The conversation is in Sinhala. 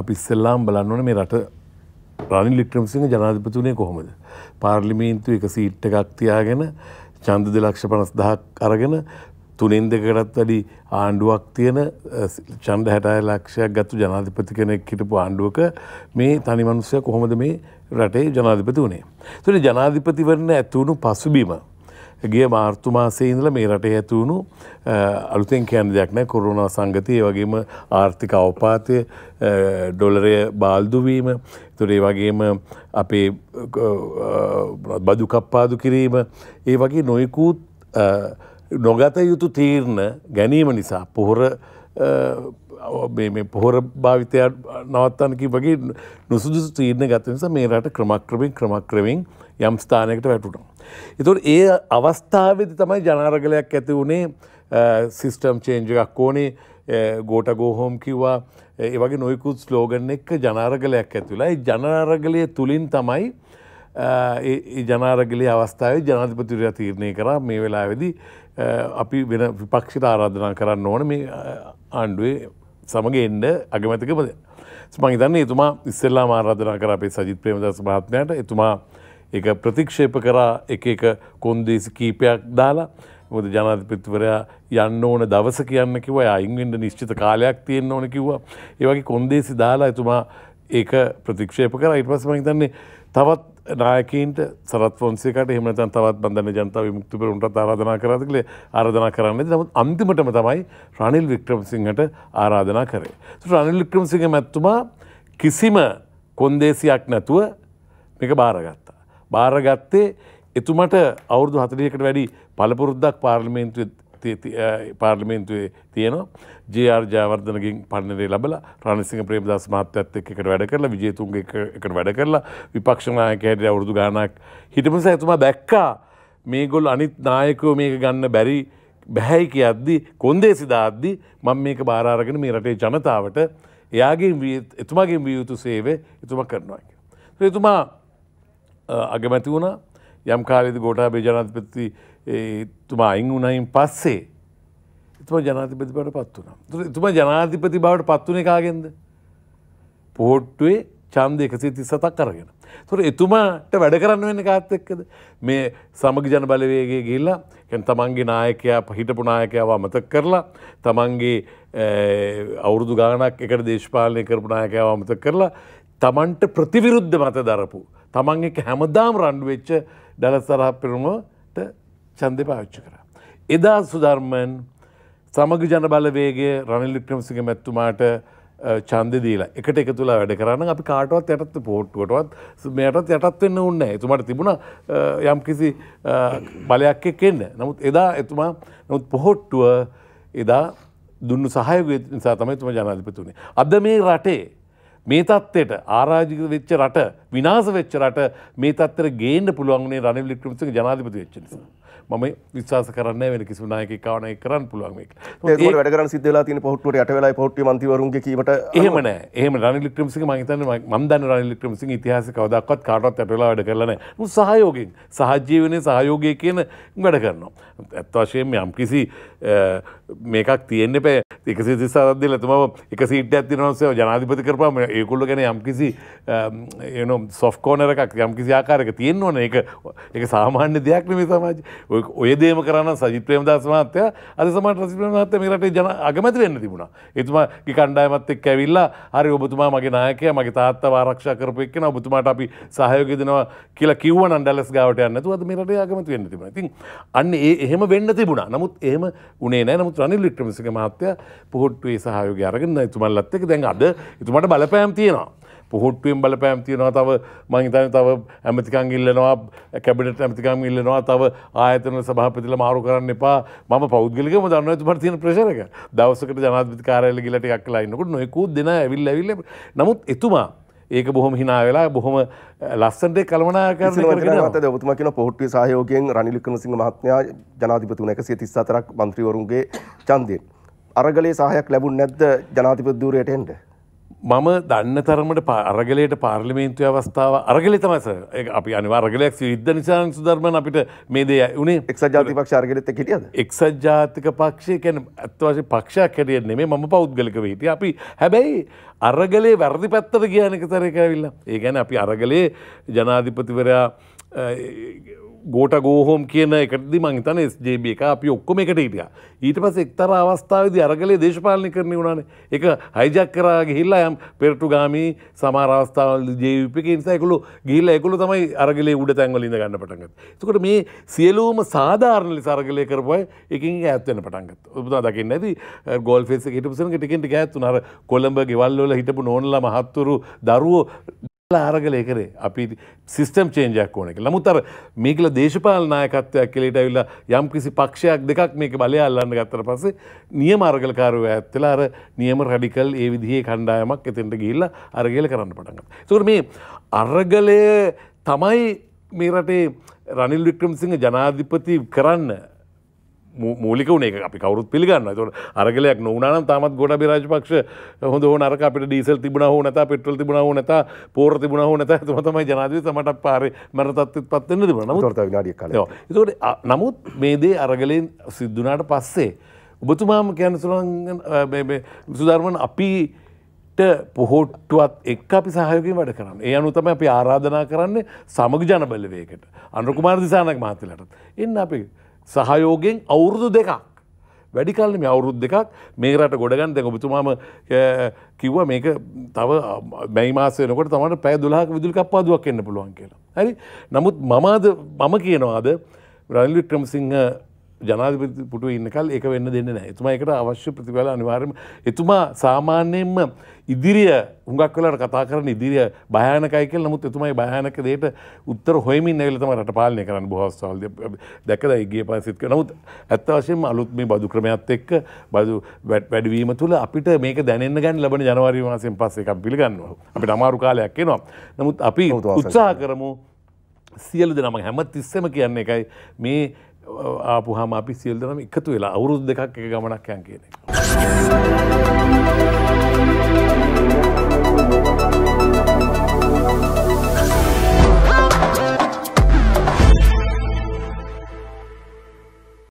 අපි ඉස්සල්ලාම් බලන්න ඕන මේ රට රනිල් වික්‍රමසිංහ ජනාධිපතිතුනේ කොහොමද පාර්ලිමේන්තු එක සීට් එකක් තියාගෙන ඡන්ද දෙලක්ෂ 50000ක් අරගෙන තුනෙන් දෙකකටත් වැඩි ආණ්ඩුවක් තියෙන ඡන්ද 60 ලක්ෂයක් ගත්තු ජනාධිපති කෙනෙක් හිටපු ආණ්ඩුවක මේ තනි මිනිස්සයා කොහොමද මේ රටේ ජනාධිපති වුනේ? ඒතකොට ජනාධිපතිවරණ ඇතුණු පසුබිම ගිය මාර්තුමාසේ ඉඳල මේ රටේ ඇතිවුණු අලුතෙන් කැන දෙයක්න කොරුණ සංගතිය වගේම ආර්ථික අවපාතය ඩොලරය බාල්දුවීම තුරේ වගේම අපේ බදුකප්පාදු කිරීම ඒ වගේ නොයකූත් නොගත යුතු තීරණ ගැනීම නිසා පොහොර පොහොර භාවිතය නවත්තන්නකි වගේ නුසුදුසු තීරණ ගත නිසා මේ රට ක්‍රමක්‍රමින් ක්‍රමක්‍රමින් යම් ස්ථානයකට වැටුණා. එතුට ඒ අවස්ථාවදි තමයි ජනාරගලයක් ඇති වුණේ සිිස්ටම් චේන්ජයක් ඕනේ ගෝට ගෝහෝම් කිව්වා ඒ වගේ නොයකුත් ස්ලෝගන් එක්ක ජනාරගලයක් ඇතුලා ජනාරගලය තුළින් තමයි ජනාරගලේ අවස්ථාව ජනාධිපතිරයා තීරණය කරා මේ වෙලාවෙදි අපි වෙන විපක්ෂිත ආරාධනා කරන්න ඕන මේ ආණ්ඩුවේ සමඟ එන්න අගමැතිකමද. ස්මහිතන්නේ එතුමා ඉස්සල්ලා මාරාධනා කර අපේ සජිත් ප්‍රේමදස් භාත්මයට එතුමා එක ප්‍රතික්ෂේප කරා එක එක කොන්දේසි කීපයක් දාලා මොද ජනාධිපතිවරයා යන්න ඕන දවස කියන්න කිව අයින්ෙන්ට නිශ්චිත කාලයක් තියෙන්න්න ඕන කිව්වා ඒවගේ කොන්දේසි දාලා එතුමා ඒක ප්‍රතික්ෂේප කර ඉට පසම හිතන්නේ තවත් නායකීන්ට සරත් පොන්සේකට එහෙමනතන් තවත් බඳන්න ජනතාව විමුක්තිපරන්ට ආරාධනා කරාද කියලා ආරාධනා කරන්නේ නමුත් අන්තිමටම තමයි රනිල් වික්‍රමසිංහට ආරාධනා කරේ. රනිල් වික්‍රමසිංහ මැතිතුමා කිසිම කොන්දේසියක් නැතුව මේක බාරගත්තා. බාරගත්තේ එතුමට අවුරුදු 40කට වැඩි පළපුරුද්දක් පාර්ලිමේන්තුවේ පාර්ලිමේන්තුවේ තියනවා ජR ජාවර්ධනගින් පන්නරේ ලබල රණසිංහ ප්‍රේමදාස මහත්තයත් එක්ක එකට වැඩ කරලා විජේතුංග එකට වැඩ කරලා විපක්ෂ නායකයට අවුරුදු ගාණක් හිටපු නිසා එතුමා දැක්කා මේගොල්ලෝ අනිත් නායකයෝ මේක ගන්න බැරි බැහැයි කියද්දි කොන්දේසි දාද්දි මම මේක බාර අරගෙන මේ රටේ ජනතාවට එයාගෙන් එතුමාගෙන් විය යුතු සේවය එතුමා කරනවා කියලා. එතුමා අගමැති වුණා යම් කාලෙද ගෝටාබේ ජනාතිපති තුමා අයින් වුණයින් පස්සේ එතුම ජනාතිපති බවට පත් වුණා. එතුම ජනාධිපති බවට පත් වුණේ කාගෙන්ද? පොහොට්ටුවේ ඡන්ද 137ක් අරගෙන. තොර එතුමාට වැඩ කරන්න වෙන්නේ කාත් එක්කද? මේ සමග ජන බලවේගයේ ගිහිල්ලා කියන්නේ තමන්ගේ නායකයා හිටපු නායකයාව අමතක කරලා තමන්ගේ අවුරුදු ගාණක් එකට දේශපාලනය කරපු නායකයාව අමතක කරලා තමන්ට ප්‍රතිවිරුද්ධ මත දරපු තමන් එක හැමදාම රණ්ඩු වෙච්ච දළස්තරහ පෙරමුවට චන්දය පාච්චි කර. එදා සුධර්මන් සමග ජන බලවේගේ රනිල් වික්‍රමසිංහ මැත්තුමාට චන්ද දීලා එකට එක තුලා වැඩ කරන්න අපි කාටවත් යටත් පෝට්ටුවටවත් මෙයටත් යටත් වෙන්න උන්න එතුමට තිබුණ යම් කිසි බලයක් එක් එන්න නමුත් එදා එතුමා නමුත් පොහොට්ටුව එදා දුන්නු සහයග නිසා තමයි තුම ජනාධිපතුනේ. අද මේ රටේ මේ තත්ත්වයට ආරාජික වෙච්ච රට විනාස වෙච්ච රට මේ තත්ත්වයට ගේන්න පුළුවන්න්නේ රනිල් වික්‍රමසිංහ ජනාධිපති වෙච්ච නිසා. මම විශ්වාස කරන්න වෙන කිසි නායකයෙක් කාවන එක කරන්න පුළුවන් මේක. ඒක වැඩ කරන් සිද්ධ වෙලා තියෙන පොහොට්ටුවට යට වෙලායි පොහොට්ටුවේ මන්ත්‍රීවරුන්ගේ කීමට එහෙම නෑ. එහෙම රනිල් වික්‍රමසිංහ මම හිතන්නේ මම දන්න රනිල් වික්‍රමසිංහ ඉතිහාසෙ කවදාවත් කාටවත් යට වෙලා වැඩ කරලා නෑ. උන් සහයෝගයෙන් සහජීවනයේ සහයෝගය කියන වැඩ කරනවා. ඇත්ත වශයෙන්ම යම්කිසි මේකක් තියෙන්න්න පැ එක සිතිසාරදදි ලතුම එක සිට ඇතිනවසේ ජනාධිපති කරපාම ඒකුල්ල ගැන යම්කිසි එනම් සොෆ්කෝනරකක් යම්කිසි ආකාරක තියෙන්වන එක එක සාමාන්‍ය දෙයක් නෙමේ සමාජ ඔය දේම කරන්න සජිත්‍රයම දස්මාත්‍ය අද සමාට රසිප්‍රමත්ත මේරට ජන අගමැති වෙන්න තිබුණා එතුමගේ කණ්ඩායමත් එක් ඇවිල්ලා හරි ඔබතුමා මගේ නායකය මගේ තාත්තා ආරක්ෂ කරපයක්න ඔබතුමාට අපි සහයෝගෙදනවා කියලා කිව නන්ඩලස් ගාවට යන්නතු අද මේරට අගමති වෙන්න තිබුණ තින් අන්න ඒ එහෙම වෙන්න තිබුණා නමුත් එහෙම උනේ නෑ නමුත් නමුත් රනිල් වික්‍රමසිංහ මහත්තයා පොහොට්ටුවේ සහයෝගය අරගෙන එතුමන්ලත් එක්ක දැන් අද එතුමාට බලපෑම් තියෙනවා. පොහොට්ටුවෙන් බලපෑම් තියෙනවා තව මං හිතන්නේ තව ඇමතිකම් ඉල්ලනවා කැබිනට් ඇමතිකම් ඉල්ලනවා තව ආයතන සභාපතිලා මාරු කරන්න එපා මම පෞද්ගලිකවම දන්නවා එතුමාට තියෙන ප්‍රෙෂර් එක. දවසකට ජනාධිපති කාර්යාලය ගිහලා ටිකක් වෙලා ඉන්නකොට නොයෙකුත් දෙනා ඇවිල්ලා ඇවිල්ලා නමුත් එතුමා ඒක බොහොම හිනා වෙලා බොහොම ලස්සන්ට කළමනා කරන ඔබතුමකින පොහොට්ටි සහයෝගයෙන් රනිලික්කන සිංහ මහත්මයා ජනාධිපතිවන එක සිය තිස්සාතරක් මන්ත්‍රීවරුන්ගේ චන්දයෙන්. අරගලේ සහයක් ලැබුණ නැද්ද ජනාධිපති ධූරයට එන්ට? මම දන්න තරමට අරගලයට පාර්ලිමේන්තු අවස්ථාව අරගලි තමස අපි අනිවා රගලයක් සිද්ධ නිසාන් සුදර්මන අපිට මේ දේ වනේ එක්ස ජාති පක්ෂ අර්ගලත හිටියද එක්සත් ජාතික පක්ෂය කැන ඇත්වශ පක්ෂයක් හැටිය නෙමේ මම පෞද්ගලික වේටිය අපි හැබැයි අරගලේ වැරදි පැත්තර ගියනක තරය කැවිල්ලා ඒ ගැන අපි අරගලේ ජනාධිපතිවරයා ගෝට ගෝහෝම් කියන එකටදි මං තන ස්ජබ එක අපි ඔක්කොම එකට හිටිය ඊට පස් එක්තර අවස්ථාවද අරගලේ දේශපාලනය කරන වුණන එක හයිජක් කරා ගිහිල්ලා යම් පෙරටු ගාමි සමාරවස්ථාවල ජේවිපික නිසායකුළු ගිල්ල එකුළු තමයි අරගලේ උඩ තැන්වලින්ද ගන්න පටන්ගත් තකට මේ සියලූම සාධාරණලි සරගලය කරපුයි එකින් ඇත්වෙන පටන්ගත් ඔබතා දකින්න ඇති ගොල් ෙස හිටපුසන ටිකට ගෑත්තු නර කොළඹ ගෙවල්ල හිටපු නොනල මහත්තුරු දරුවෝ ආරගලය කරේ අපි සිිස්ටම් චේන්ජයක් ඕන එක නමුතර මේකල දේශපාල නායකත්වයක් කෙලට ඇවිල්ලා යම් කිසි පක්ෂයක් දෙකක් මේක බලය අල්ලන්න ගත්තර පස්සේ නියම අරගලකාරුව ඇත්තලා අර නියම රඩිකල් ඒ විදිහේ කණ්ඩායමක් එතෙන්ට ගිල්ල අරගල කරන්න පටගත්. තුර මේ අරගලය තමයි මේ රටේ රනිල් වික්‍රම් සිංහ ජනාධිපති කරන්න මූලික වනේ අපි කවරුත් පිළිගන්න තුට අරගලයක් නොවනානම් තාමත් ගොඩ බිරාජපක්ෂ හොඳ නරක අපට ඩීසල් තිබුණ හෝ නත පෙටල් තිබුණ හෝ නත පෝර තිබුණ හෝ නත තුමතමයි ජනාදී තමට පාර මරතත්ත් පත්වන්න තිබුණ නමුත් ඩිය කල තට නමුත් මේදේ අරගලෙන් සිද්ධනාට පස්සේ ඔබතුමාම කියන්න සුළන් සුධර්මන් අපි පොහොට්ටුවත් එක් අපි සහයකින් වැඩ කරන්න ඒ අනු තම අපි ආරාධනා කරන්නේ සමග ජනබලවේකට අනුකුමාර දිසානක් මහතිලටත් එන්න අපි සහයෝගෙන් අවුරුදු දෙකක් වැඩිකල්ම අවුරුද් දෙකක් මේ රට ගොඩගන්න දැ ඔබතුමාම කිව්ව මේක තව මැයිමාසයනකොට තමට පැ දුලාහක විදුල කප්පාදුවක් එන්න පුළුවන් කියලා. හරි නමුත් මමාද මම කියනවාද රනිල්වික්‍රම සිංහ ජනාධිපති පුටුව ඉන්නකල් එක වෙන්න දෙන්න නෑ එතුමා එකට අවශ්‍ය ප්‍රතිඵල අනිවාර්යම එතුමා සාමාන්‍යයෙන්ම ඉදිරිය හුඟක් වෙලාට කතා කරන ඉදිරිය භයානකයි කියලා නමුත් එතුමායි භයානක දෙයට උත්තර හොයමින් ඇවිල්ලා තමයි රට පාලනය කරන්න බොහෝ අවස්ථාවල් දැකලා ගිය පාසිට නමුත් ඇත්ත වශයෙන්ම අලුත් මේ බදු ක්‍රමයක් එක්ක බදු වැඩිවීම තුළ අපිට මේක දැනෙන්න ගන්න ලබන ජනවාරි මාසයෙන් පස්සේ එකක් පිළිගන්නවා අපිට අමාරු කාලයක් එනවා නමුත් අපි උත්සාහ කරමු සියලු දෙනම හැම තිස්සම කියන්නේ එකයි මේ ආපුහම අපි සියල් දෙනම එකතු වෙලා අවුරුදු දෙකක් එක ගමනක් යන් කියන එක.